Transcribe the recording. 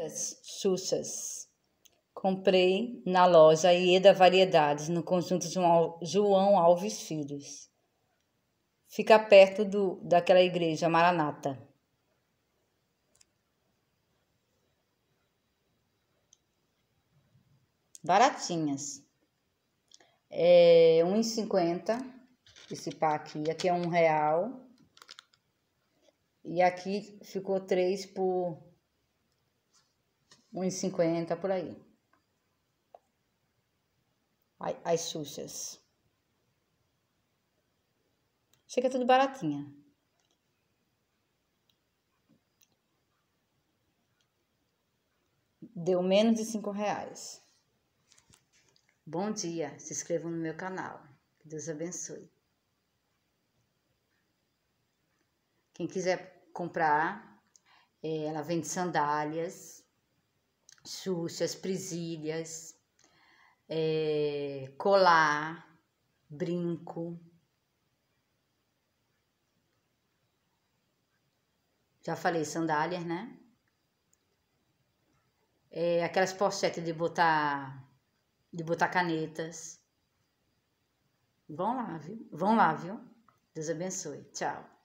revistas Xuxas. Comprei na loja Ieda Variedades, no conjunto João Alves Filhos. Fica perto do, daquela igreja Maranata. Baratinhas. É 1,50 esse pá aqui. Aqui é um real. E aqui ficou três por 1,50 por aí. As sujas. Chega tudo baratinha. Deu menos de 5 reais. Bom dia, se inscreva no meu canal. Que Deus abençoe. Quem quiser comprar, eh, ela vende sandálias, xuxas, presilhas, é, colar, brinco. Já falei, sandálias, né? É, aquelas pochetes de botar de botar canetas. Vão lá, viu? Vão lá, viu? Deus abençoe. Tchau.